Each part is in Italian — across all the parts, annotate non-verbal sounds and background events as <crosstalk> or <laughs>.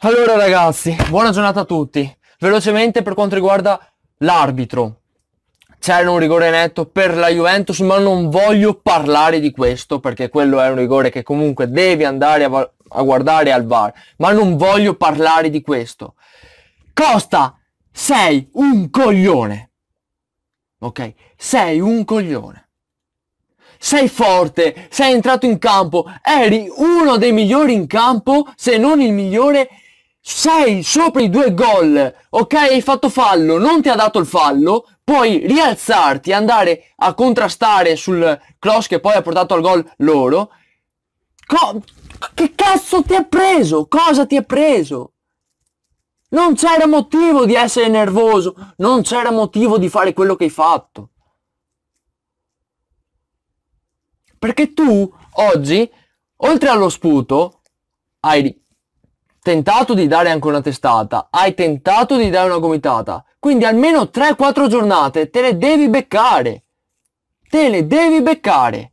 Allora ragazzi, buona giornata a tutti. Velocemente per quanto riguarda l'arbitro. C'era un rigore netto per la Juventus, ma non voglio parlare di questo perché quello è un rigore che comunque devi andare a, a guardare al VAR, ma non voglio parlare di questo. Costa, sei un coglione. Ok? Sei un coglione sei forte, sei entrato in campo, eri uno dei migliori in campo, se non il migliore, sei sopra i due gol, ok? Hai fatto fallo, non ti ha dato il fallo, puoi rialzarti, andare a contrastare sul cross che poi ha portato al gol loro. Co che cazzo ti ha preso? Cosa ti ha preso? Non c'era motivo di essere nervoso, non c'era motivo di fare quello che hai fatto. Perché tu oggi, oltre allo sputo, hai tentato di dare anche una testata, hai tentato di dare una gomitata. Quindi almeno 3-4 giornate te le devi beccare. Te le devi beccare.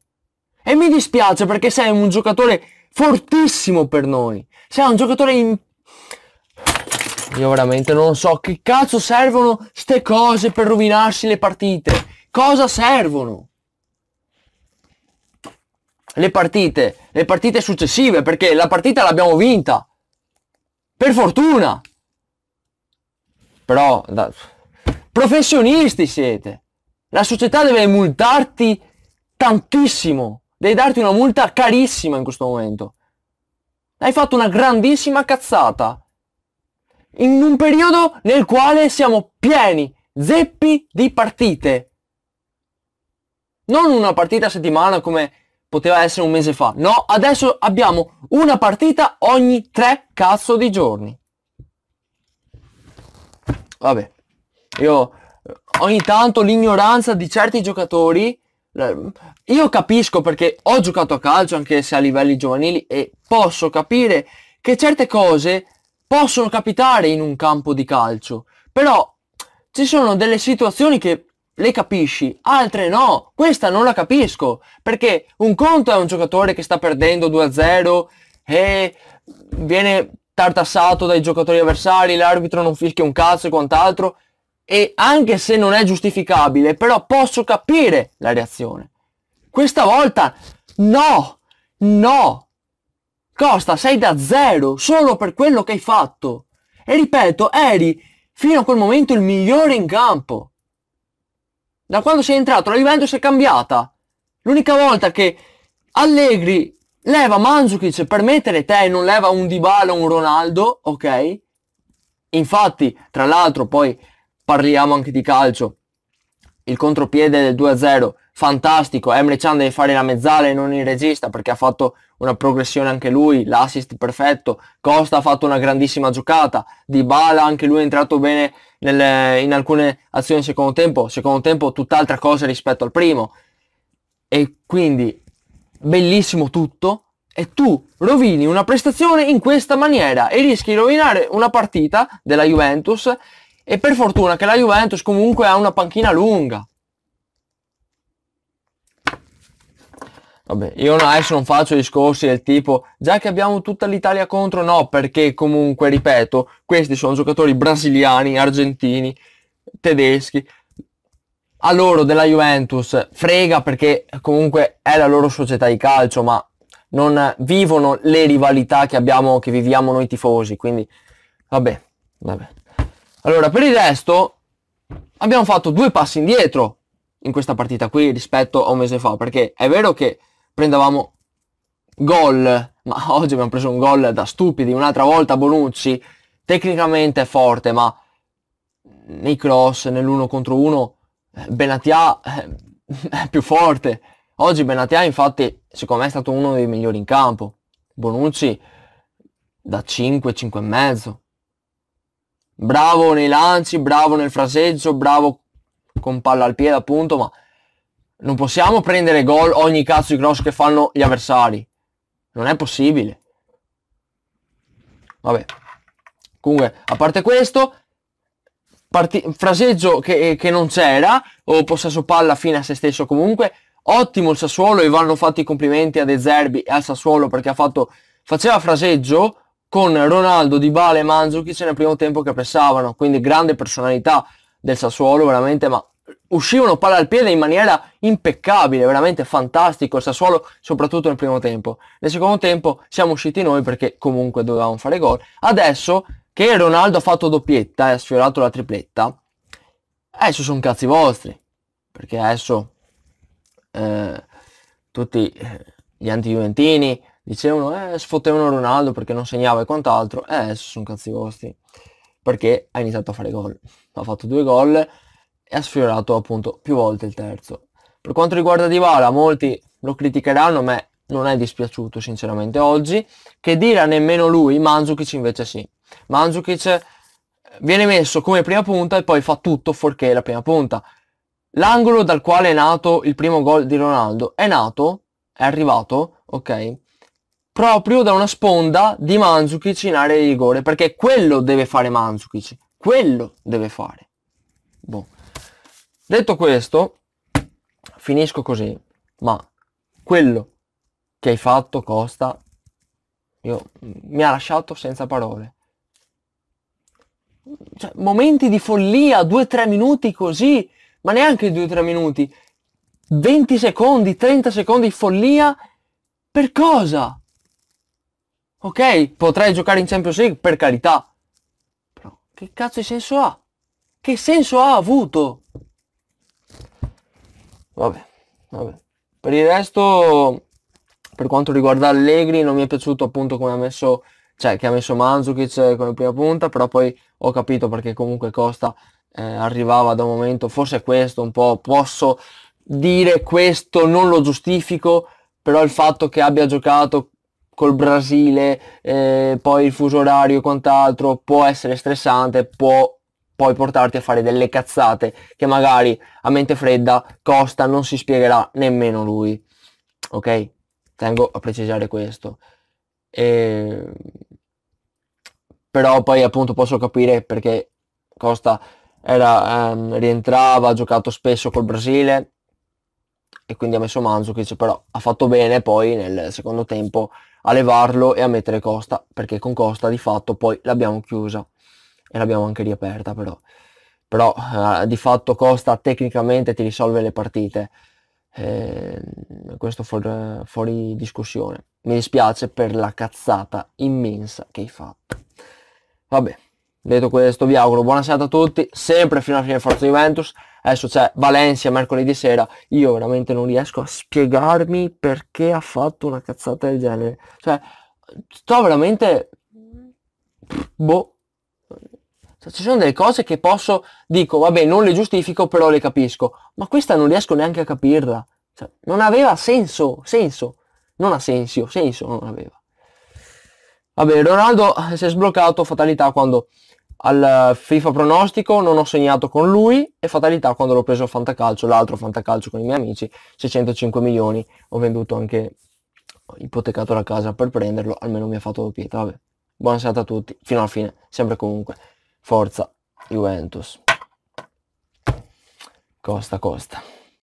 E mi dispiace perché sei un giocatore fortissimo per noi. Sei un giocatore in... Io veramente non so che cazzo servono ste cose per rovinarsi le partite. Cosa servono? le partite, le partite successive, perché la partita l'abbiamo vinta. Per fortuna. Però, da... professionisti siete. La società deve multarti tantissimo. Devi darti una multa carissima in questo momento. Hai fatto una grandissima cazzata. In un periodo nel quale siamo pieni, zeppi di partite. Non una partita a settimana come poteva essere un mese fa. No, adesso abbiamo una partita ogni tre cazzo di giorni. Vabbè, io eh, ogni tanto l'ignoranza di certi giocatori, io capisco perché ho giocato a calcio anche se a livelli giovanili e posso capire che certe cose possono capitare in un campo di calcio, però ci sono delle situazioni che le capisci, altre no. Questa non la capisco, perché un conto è un giocatore che sta perdendo 2-0 e viene tartassato dai giocatori avversari, l'arbitro non fischia un cazzo e quant'altro, e anche se non è giustificabile, però posso capire la reazione. Questa volta no, no. Costa, sei da zero solo per quello che hai fatto. E ripeto, eri fino a quel momento il migliore in campo. Da quando sei entrato la Juventus è cambiata. L'unica volta che Allegri leva Mandzukic per mettere te e non leva un Dybala o un Ronaldo, ok? Infatti, tra l'altro, poi parliamo anche di calcio. Il contropiede del 2-0 fantastico. Emre Chan deve fare la mezzala e non il regista perché ha fatto una progressione anche lui, l'assist perfetto. Costa ha fatto una grandissima giocata. Dybala anche lui è entrato bene nelle, in alcune azioni secondo tempo. Secondo tempo tutt'altra cosa rispetto al primo. E quindi bellissimo tutto. E tu rovini una prestazione in questa maniera e rischi di rovinare una partita della Juventus. E per fortuna che la Juventus comunque ha una panchina lunga, Vabbè, io adesso non faccio discorsi del tipo, già che abbiamo tutta l'Italia contro, no, perché comunque, ripeto, questi sono giocatori brasiliani, argentini, tedeschi. A loro della Juventus frega perché comunque è la loro società di calcio, ma non vivono le rivalità che, abbiamo, che viviamo noi tifosi, quindi vabbè, vabbè. Allora, per il resto abbiamo fatto due passi indietro in questa partita qui rispetto a un mese fa, perché è vero che prendevamo gol, ma <laughs> oggi abbiamo preso un gol da stupidi, un'altra volta Bonucci, tecnicamente forte, ma nei cross, nell'uno contro uno, eh, Benatia eh, <laughs> è più forte. Oggi Benatia infatti secondo me è stato uno dei migliori in campo. Bonucci da 5, 5 e mezzo. Bravo nei lanci, bravo nel fraseggio, bravo con palla al piede appunto, ma non possiamo prendere gol ogni cazzo di cross che fanno gli avversari. Non è possibile. Vabbè. Comunque, a parte questo, fraseggio che, che non c'era, o possesso palla fine a se stesso comunque, ottimo il Sassuolo e vanno fatti i complimenti a De Zerbi e al Sassuolo perché ha fatto, faceva fraseggio con Ronaldo, Di Dybala e Mandzukic nel primo tempo che pressavano, quindi grande personalità del Sassuolo veramente, ma uscivano palla al piede in maniera impeccabile, veramente fantastico il Sassuolo, soprattutto nel primo tempo. Nel secondo tempo siamo usciti noi perché comunque dovevamo fare gol. Adesso che Ronaldo ha fatto doppietta e ha sfiorato la tripletta, adesso sono cazzi vostri, perché adesso eh, tutti eh, gli anti-juventini dicevano eh, sfottevano Ronaldo perché non segnava e quant'altro, e adesso sono cazzi vostri, perché ha iniziato a fare gol. Ha fatto due gol e ha sfiorato appunto più volte il terzo. Per quanto riguarda Dybala, molti lo criticheranno, ma non è dispiaciuto sinceramente oggi. Che Dira nemmeno lui, Manzukic invece sì. Manzukic eh, viene messo come prima punta e poi fa tutto fuorché la prima punta. L'angolo dal quale è nato il primo gol di Ronaldo è nato, è arrivato, ok, proprio da una sponda di Manzukic in area di rigore, perché quello deve fare Manzukic, quello deve fare. Boh. Detto questo, finisco così, ma quello che hai fatto Costa io, mm, mi ha lasciato senza parole. Cioè, momenti di follia, 2-3 minuti così, ma neanche 2-3 minuti, 20 secondi, 30 secondi di follia, per cosa? Ok, potrei giocare in Champions League, per carità, però che cazzo di senso ha? Che senso ha avuto? Vabbè, vabbè. Per il resto, per quanto riguarda Allegri, non mi è piaciuto appunto come ha messo, cioè che ha messo Mandzukic eh, come prima punta, però poi ho capito perché comunque Costa eh, arrivava da un momento, forse questo un po', posso dire questo, non lo giustifico, però il fatto che abbia giocato col Brasile, eh, poi il fuso orario e quant'altro, può essere stressante, può poi portarti a fare delle cazzate che magari a mente fredda Costa non si spiegherà nemmeno lui. Ok? Tengo a precisare questo. E... Ehm, però poi appunto posso capire perché Costa era, ehm, rientrava, ha giocato spesso col Brasile e quindi ha messo Mandzukic, però ha fatto bene poi nel secondo tempo a levarlo e a mettere Costa, perché con Costa di fatto poi l'abbiamo chiusa e l'abbiamo anche riaperta però. Però eh, di fatto Costa tecnicamente ti risolve le partite. Eh, questo for, fuori discussione. Mi dispiace per la cazzata immensa che hai fatto. Vabbè, detto questo vi auguro buona serata a tutti, sempre fino alla fine Forza Juventus. Adesso c'è Valencia mercoledì sera, io veramente non riesco a spiegarmi perché ha fatto una cazzata del genere. Cioè, sto veramente... Boh, ci sono delle cose che posso, dico, vabbè, non le giustifico, però le capisco. Ma questa non riesco neanche a capirla. Cioè, non aveva senso, senso. Non ha senso, senso non aveva. Vabbè, Ronaldo si è sbloccato, fatalità, quando al FIFA pronostico non ho segnato con lui e fatalità quando l'ho preso a Fantacalcio, l'altro Fantacalcio con i miei amici, 605 milioni, ho venduto anche ipotecato la casa per prenderlo, almeno mi ha fatto pietà, vabbè. Buona serata a tutti, fino alla fine, sempre comunque. Forza Juventus. Costa, costa.